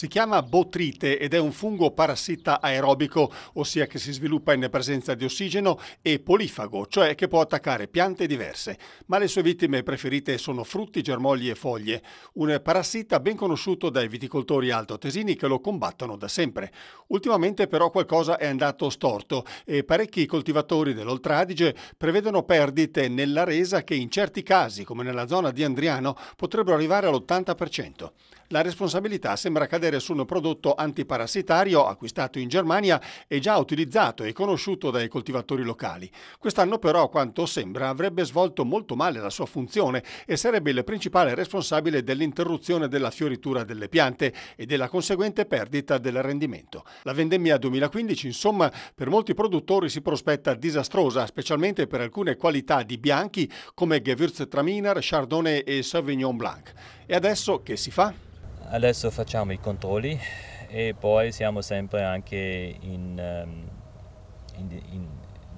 Si chiama botrite ed è un fungo parassita aerobico, ossia che si sviluppa in presenza di ossigeno e polifago, cioè che può attaccare piante diverse. Ma le sue vittime preferite sono frutti, germogli e foglie. Un parassita ben conosciuto dai viticoltori altoatesini che lo combattono da sempre. Ultimamente però qualcosa è andato storto e parecchi coltivatori dell'Oltradige prevedono perdite nella resa che in certi casi, come nella zona di Andriano, potrebbero arrivare all'80%. La responsabilità sembra cadere potere su un prodotto antiparassitario acquistato in Germania e già utilizzato e conosciuto dai coltivatori locali. Quest'anno però, a quanto sembra, avrebbe svolto molto male la sua funzione e sarebbe il principale responsabile dell'interruzione della fioritura delle piante e della conseguente perdita del rendimento. La vendemmia 2015, insomma, per molti produttori si prospetta disastrosa, specialmente per alcune qualità di bianchi come Gewürztraminer, Chardonnay e Sauvignon Blanc. E adesso che si fa? adesso facciamo i controlli e poi siamo sempre anche in, ehm, in, in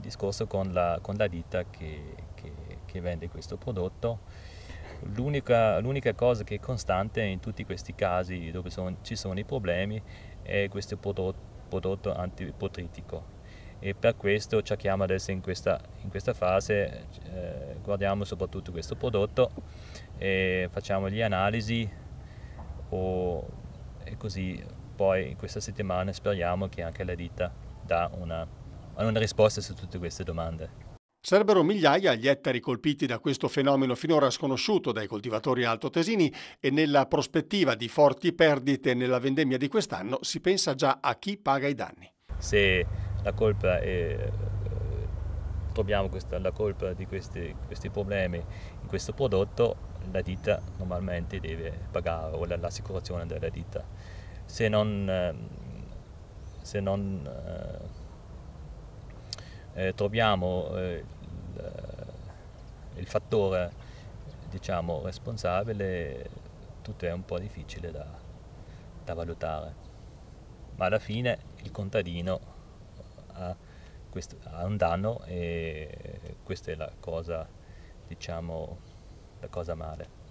discorso con la, con la ditta che, che, che, vende questo prodotto. L'unica, l'unica, cosa che è costante in tutti questi casi dove son, ci sono i problemi è questo prodotto, prodotto antipotritico e per questo cerchiamo adesso in questa, in questa fase, eh, guardiamo soprattutto questo prodotto e facciamo le analisi o, e così poi questa settimana speriamo che anche la ditta dà una, una risposta su tutte queste domande. Sarebbero migliaia gli ettari colpiti da questo fenomeno finora sconosciuto dai coltivatori altotesini e nella prospettiva di forti perdite nella vendemmia di quest'anno si pensa già a chi paga i danni. Se la colpa è, eh, troviamo questa, la colpa di questi, questi problemi in questo prodotto la ditta normalmente deve pagare o l'assicurazione della ditta. Se non, ehm, se non eh, eh troviamo eh, il fattore diciamo, responsabile, tutto è un po' difficile da, da valutare. Ma alla fine il contadino ha, questo, ha un danno e questa è la cosa diciamo la cosa male.